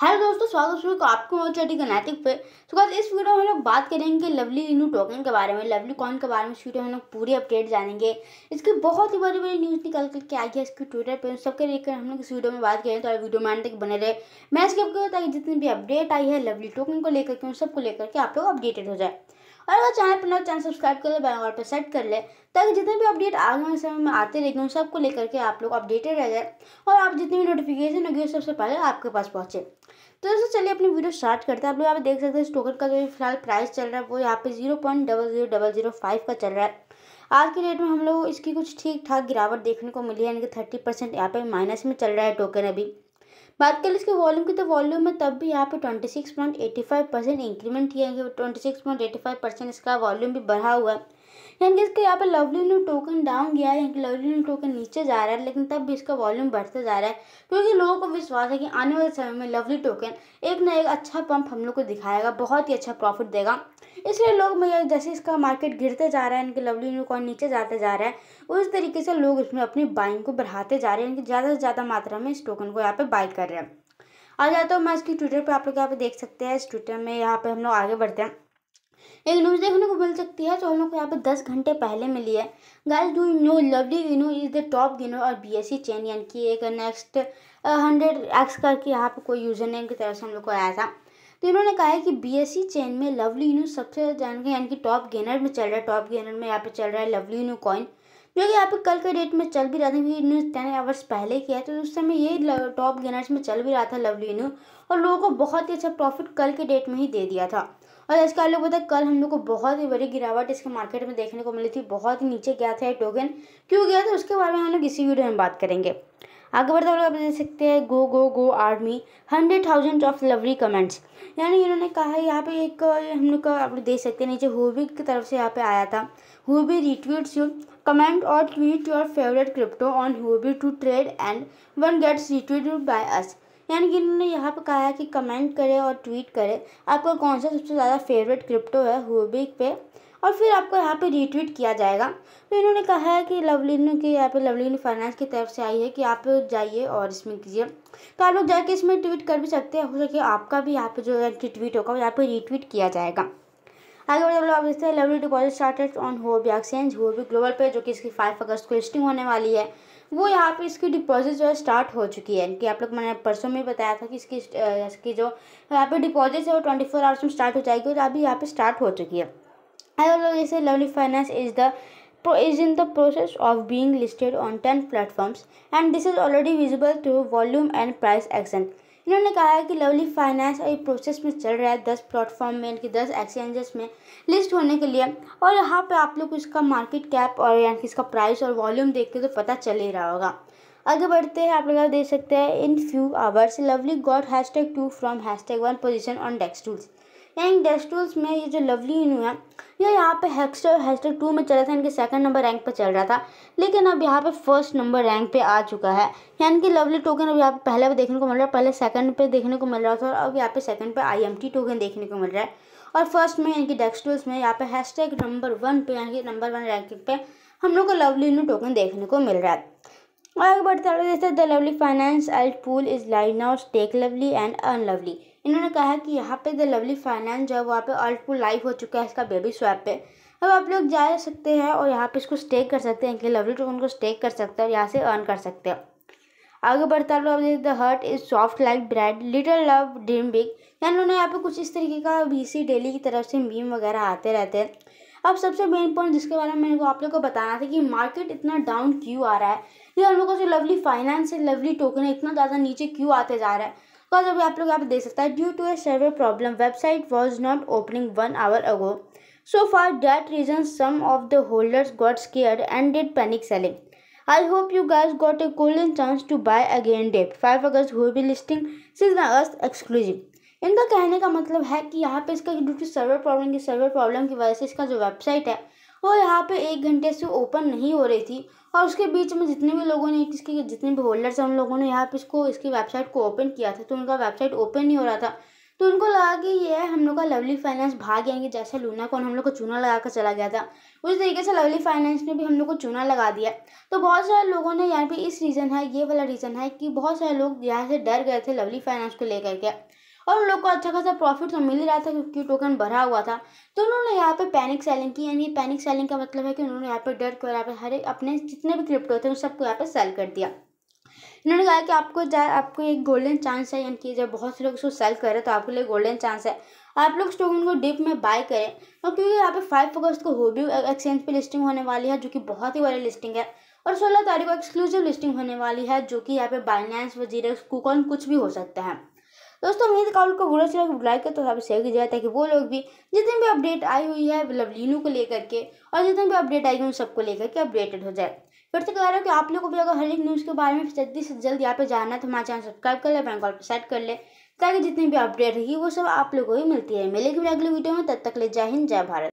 Hello दोस्तों स्वागत है आपको बहुत चटी गणैतिक पे तो इस वीडियो में हम लोग बात करेंगे लवली लिनू टोकन के बारे में लवली कॉन के बारे में इस वीडियो में हम लोग पूरी अपडेट जानेंगे इसकी बहुत ही बड़ी बड़ी न्यूज़ निकल करके आई है इसके ट्विटर पर सबके लेकर हम लोग इस वीडियो में बात करें तो वीडियो में आने तक बने रहे मैं इसके आपको ताकि जितनी भी अपडेट आई है लवली टोकन को लेकर के उन सबको लेकर के आप लोग अपडेटेड हो जाए और अगर चैनल पर ना तो चैनल सब्सक्राइब कर ले बेल पर सेट कर ले ताकि जितने भी अपडेट आगे वाले समय में आते रहेंगे उन सबको लेकर के आप लोग अपडेटेड रह जाए और आप जितनी भी नोटिफिकेशन होगी सबसे पहले आपके पास पहुँचे तो दोस्तों चलिए अपनी वीडियो स्टार्ट करते हैं आप लोग यहाँ पे देख सकते हैं इस टोकन का जो फिलहाल प्राइस चल रहा है वो यहाँ पे zero point double zero double zero five का चल रहा है आज के डेट में हम लोग इसकी कुछ ठीक ठाक गिरावट देखने को मिली है यानी कि थर्टी परसेंट यहाँ पे माइनस में चल रहा है टोकन अभी बात करें इसके वॉल्यूम की तो वॉल्यूम में तब भी यहाँ पे 26.85 परसेंट इंक्रीमेंट किया गया 26.85 परसेंट इसका वॉल्यूम भी बढ़ा हुआ है यानी कि इसके यहाँ पे लवली न्यू टोकन डाउन गया है कि लवली न्यू टोकन नीचे जा रहा है लेकिन तब भी इसका वॉल्यूम बढ़ता जा रहा है क्योंकि लोगों को विश्वास है कि आने वाले समय में लवली टोकन एक ना एक अच्छा पंप हम लोग को दिखाएगा बहुत ही अच्छा प्रॉफिट देगा इसलिए लोग जैसे इसका मार्केट गिरते जा रहा है इनके लवली यूनिकॉर्न नीचे जाते जा रहा है उस तरीके से लोग इसमें अपनी बाइंग को बढ़ाते जा रहे हैं इनकी ज़्यादा से ज़्यादा मात्रा में इस टोकन को यहाँ पर बाई कर रहे हैं आ जाता तो हूँ मैं इसकी ट्विटर पर आप लोग यहाँ पे देख सकते हैं इस ट्विटर में यहाँ पे हम लोग आगे बढ़ते हैं एक न्यूज़ देखने को मिल सकती है जो हम लोग को यहाँ पे दस घंटे पहले मिली है गाइस डू नो लवली गिनो इज द टॉप गिनो और बी एस सी चेन यानी कि एक नेक्स्ट हंड्रेड एक्स करके यहाँ पे कोई यूजर नेम की तरफ से हम लोग को आया था तो इन्होंने कहा है कि बीएससी चेन e में लवली यूनू सबसे ज्यादा यानी कि टॉप गेनर में चल रहा है टॉप गेनर में यहाँ पे चल रहा है लवली यूनू कॉइन जो कि यहाँ पे कल के डेट में चल भी रहा था क्योंकि न्यूज़ टेन आवर्स पहले किया है तो उस समय ये टॉप गेनर्स में चल भी रहा था लवली यूनू और लोगों को बहुत ही अच्छा प्रॉफिट कल के डेट में ही दे दिया था और जैसे आप लोग बताए कल हम लोग को बहुत ही बड़ी गिरावट इसके मार्केट में देखने को मिली थी बहुत ही नीचे गया था ये टोकन क्यों गया था उसके बारे में हम लोग इसी वीडियो में बात करेंगे आगे बढ़ते हम लोग आप देख सकते हैं go go go army hundred thousand of lovely comments यानी इन्होंने कहा है यहाँ पे एक हम लोग का आप देख सकते हैं नीचे हुबी की तरफ से यहाँ पे आया था हुबी रिट्वीट्स यू कमेंट और tweet your favourite crypto on Huobi to trade and one gets retweet by us यानी कि इन्होंने यहाँ पर कहा है कि कमेंट करें और ट्वीट करें आपका कौन सा सबसे ज़्यादा फेवरेट क्रिप्टो है हुबी पे और फिर आपको यहाँ पे रीट्वीट किया जाएगा तो इन्होंने कहा है कि लवलीन के यहाँ पे लवलीन फाइनेंस की तरफ से आई है कि आप जाइए और इसमें कीजिए तो आप लोग जाके इसमें ट्वीट कर भी सकते हैं हो सके आपका भी यहाँ पे जो है ट्वीट होगा यहाँ पे रीट्वीट किया जाएगा आगे बढ़ते आप देखते हैं lovely deposit started on Huobi exchange Huobi global पे जो कि इसकी फाइव अगस्त को लिस्टिंग होने वाली है वो यहाँ पे इसकी डिपॉजिट जो है स्टार्ट हो चुकी है कि आप लोग मैंने परसों में बताया था कि इसकी इसकी जो यहाँ पे डिपॉजिट है वो ट्वेंटी फोर आवर्स में स्टार्ट हो जाएगी और अभी यहाँ पे स्टार्ट हो चुकी है I always say Lovely Finance is the is in the process of being listed on 10 platforms and this is already visible through volume and price action. इन्होंने कहा है कि लवली फाइनेंस अभी प्रोसेस में चल रहा है दस प्लेटफॉर्म में इनके दस एक्सचेंजेस में लिस्ट होने के लिए और यहाँ पे आप लोग इसका मार्केट कैप और यानी कि इसका प्राइस और वॉल्यूम देख के तो पता चल ही रहा होगा आगे बढ़ते हैं आप लोग देख सकते हैं in few hours lovely got hash tag two from hash tag one position on डेस्क टूल्स रैंक डेस्टूल्स में ये जो लवली इनू है ये यहाँ पे हैक्स्टर हैक्स्टर टू में चला था इनके सेकंड नंबर रैंक पर चल रहा था लेकिन अब यहाँ पे फर्स्ट नंबर रैंक पे आ चुका है यानी कि लवली टोकन अब यहाँ पे पहले पे देखने को मिल रहा है पहले सेकंड पे देखने को मिल रहा था और अब यहाँ पे सेकंड पे आईएमटी टोकन देखने को मिल रहा है और फर्स्ट में यानी कि डेक्सटूल्स में यहाँ पे हैशटैग नंबर वन पे यानी कि नंबर वन रैंकिंग पे हम लोग को लवली न्यू टोकन देखने को मिल रहा है और आगे बढ़ते हैं जैसे the lovely finance alt pool is line now take lovely and unlovely इन्होंने कहा कि यहाँ पे द लवली फाइनेंस जो है वहाँ पे ऑल्ट पुल लाइव हो चुका है इसका बेबी स्वैप पे अब आप लोग जा सकते हैं और यहाँ पे इसको स्टेक कर सकते हैं कि लवली टोकन को स्टेक कर सकते हैं और यहाँ से अर्न कर सकते हैं आगे बढ़ता आप लोग the heart is soft like bread little love dream big यानी उन्होंने यहाँ पे कुछ इस तरीके का बीसी डेली की तरफ से मीम वगैरह आते रहते हैं अब सबसे मेन पॉइंट जिसके बारे में मैंने आप लोग को बताना था कि मार्केट इतना डाउन क्यों आ रहा है ये हम लोगों से लवली फाइनेंस से लवली टोकन इतना ज़्यादा नीचे क्यों आते जा रहा है बिकॉज अभी आप लोग यहाँ पे देख सकते हैं due to a server problem website was not opening one hour ago so for that reason some of the holders got scare and did panic selling I hope you guys got a golden chance to buy again date. Five August be listing सिज 6 अगस्त exclusive इनका कहने का मतलब है कि यहाँ पे इसका ड्यू टू सर्वर प्रॉब्लम की सर्वर प्रॉब्लम की वजह से इसका जो वेबसाइट है वो यहाँ पे एक घंटे से ओपन नहीं हो रही थी और उसके बीच में जितने भी लोगों ने इसके जितने भी होल्डर्स हैं उन लोगों ने यहाँ पे इसको इसकी वेबसाइट को ओपन किया था तो उनका वेबसाइट ओपन नहीं हो रहा था तो उनको लगा कि ये है हम लोग का लवली फाइनेंस भाग जाएंगे जैसे लूना कौन हम लोग को चूना लगा कर चला गया था उसी तरीके से लवली फाइनेंस ने भी हम लोग को चूना लगा दिया तो बहुत सारे लोगों ने यहाँ पे इस रीज़न है ये वाला रीज़न है कि बहुत सारे लोग यहाँ से डर गए थे लवली फाइनेंस को लेकर के और उन लोग को अच्छा खासा प्रॉफिट तो मिल रहा था क्योंकि टोकन भरा हुआ था तो उन्होंने यहाँ पे पैनिक सेलिंग की यानी पैनिक सेलिंग का मतलब है कि उन्होंने यहाँ पे डर के यहाँ पे हर अपने जितने भी क्रिप्टो थे उन सबको यहाँ पे सेल कर दिया इन्होंने कहा कि आपको आपको एक गोल्डन चांस है यानी कि जब बहुत से लोग इसको सेल कर रहे हैं तो आपके लिए गोल्डन चांस है आप लोग टोकन को डिप में बाय करें और क्योंकि यहाँ पे फाइव अगस्त को हो भी एक्सचेंज पे लिस्टिंग होने वाली है जो कि बहुत ही बड़ी लिस्टिंग है और सोलह तारीख को एक्सक्लूसिव लिस्टिंग होने वाली है जो कि यहाँ पे बाइनेंस वजीरस कूकॉन कुछ भी हो सकता है दोस्तों उम्मीद का को बुरा चला लाइक कर तो आप शेयर जाए ताकि वो लोग भी जितनी भी अपडेट आई हुई है मतलब लीनू को लेकर के और जितनी भी अपडेट आई हुई उन सबको लेकर के अपडेटेड हो जाए फिर से कह रहा हूँ कि आप लोग को भी अगर हर एक न्यूज़ के बारे में जल्दी से जल्द यहाँ पे जाना है तो हमारे चैनल सब्सक्राइब कर ले बैंक पर सेट कर ले ताकि जितनी भी अपडेट रही वो सब आप लोगों को ही मिलती है मिलेगी अगले वीडियो में तब तक ले जय हिंद जय भारत